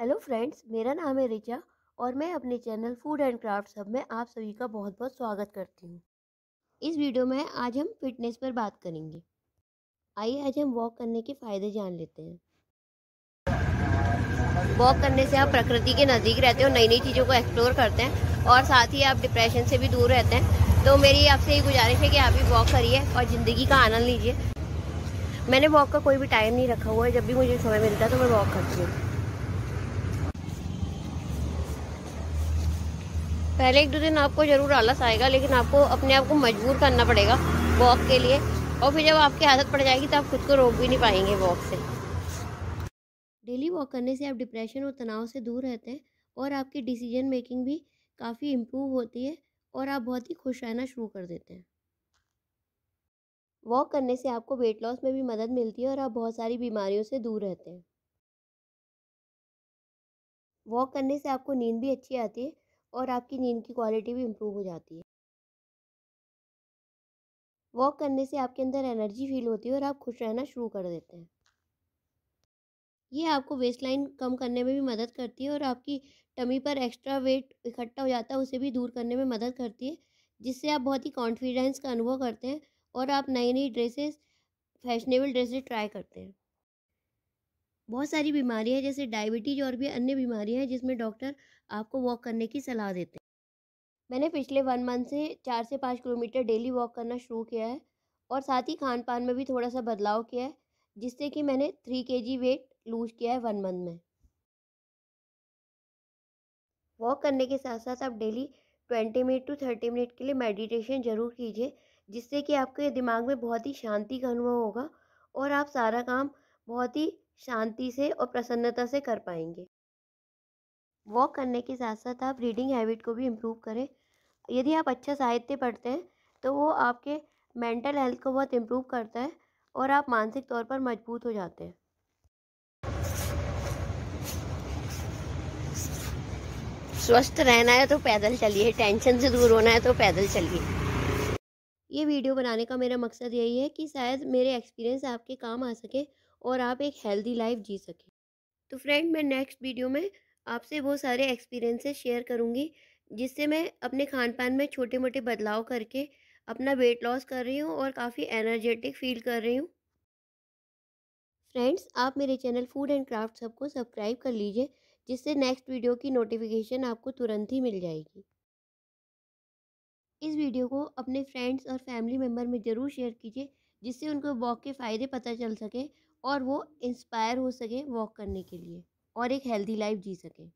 hello friends मेरा नाम है रिचा और मैं अपने चैनल फूड एंड क्राफ्ट सब में आप सभी का बहुत बहुत स्वागत करती हूँ इस वीडियो में आज हम फिटनेस पर बात करेंगे आइए आज हम वॉक करने के फ़ायदे जान लेते हैं वॉक करने से आप प्रकृति के नज़दीक रहते हो नई नई चीज़ों को एक्सप्लोर करते हैं और साथ ही आप डिप्रेशन से भी दूर रहते हैं तो मेरी आपसे ये गुजारिश है कि आप भी वॉक करिए और ज़िंदगी का आनंद लीजिए मैंने वॉक का कोई भी टाइम नहीं रखा हुआ है जब भी मुझे समय मिलता है तो मैं वॉक करती हूँ पहले एक दो दिन आपको ज़रूर आलस आएगा लेकिन आपको अपने आप को मजबूर करना पड़ेगा वॉक के लिए और फिर जब आपकी आदत पड़ जाएगी तो आप खुद को रोक भी नहीं पाएंगे वॉक से डेली वॉक करने से आप डिप्रेशन और तनाव से दूर रहते हैं और आपकी डिसीजन मेकिंग भी काफ़ी इम्प्रूव होती है और आप बहुत ही खुश रहना शुरू कर देते हैं वॉक करने से आपको वेट लॉस में भी मदद मिलती है और आप बहुत सारी बीमारियों से दूर रहते हैं वॉक करने से आपको नींद भी अच्छी आती है और आपकी नींद की क्वालिटी भी इम्प्रूव हो जाती है वॉक करने से आपके अंदर एनर्जी फील होती है और आप खुश रहना शुरू कर देते हैं ये आपको वेस्ट लाइन कम करने में भी मदद करती है और आपकी टमी पर एक्स्ट्रा वेट इकट्ठा हो जाता है उसे भी दूर करने में मदद करती है जिससे आप बहुत ही कॉन्फिडेंस का अनुभव करते हैं और आप नई नई ड्रेसेस फैशनेबल ड्रेसेस ट्राई करते हैं बहुत सारी बीमारियाँ हैं जैसे डायबिटीज और भी अन्य बीमारियाँ हैं जिसमें डॉक्टर आपको वॉक करने की सलाह देते हैं मैंने पिछले वन मंथ से चार से पाँच किलोमीटर डेली वॉक करना शुरू किया है और साथ ही खान पान में भी थोड़ा सा बदलाव किया है जिससे कि मैंने थ्री के जी वेट लूज किया है वन मंथ में वॉक करने के साथ साथ आप daily twenty minute to thirty minute के लिए मेडिटेशन ज़रूर कीजिए जिससे कि आपके दिमाग में बहुत ही शांति का अनुभव होगा और आप सारा काम बहुत ही शांति से और प्रसन्नता से कर पाएंगे वॉक करने के साथ साथ आप रीडिंग हैबिट को भी इम्प्रूव करें यदि आप अच्छा साहित्य पढ़ते हैं तो वो आपके मेंटल हेल्थ को बहुत इम्प्रूव करता है और आप मानसिक तौर पर मजबूत हो जाते हैं स्वस्थ रहना है तो पैदल चलिए टेंशन से दूर होना है तो पैदल चलिए ये वीडियो बनाने का मेरा मकसद यही है कि शायद मेरे एक्सपीरियंस आपके काम आ सके और आप एक हेल्दी लाइफ जी सकें तो फ्रेंड मैं नेक्स्ट वीडियो में आपसे वो सारे एक्सपीरियंसेस शेयर करूँगी जिससे मैं अपने खान पान में छोटे मोटे बदलाव करके अपना वेट लॉस कर रही हूँ और काफ़ी एनर्जेटिक फील कर रही हूँ फ्रेंड्स आप मेरे चैनल फूड एंड क्राफ्ट सब को सब्सक्राइब कर लीजिए जिससे नेक्स्ट वीडियो की नोटिफिकेशन आपको तुरंत ही मिल जाएगी इस वीडियो को अपने फ्रेंड्स और फैमिली मेम्बर में ज़रूर शेयर कीजिए जिससे उनको वॉक के फ़ायदे पता चल सके और वो इंस्पायर हो सकें वॉक करने के लिए और एक हेल्दी लाइफ जी सकें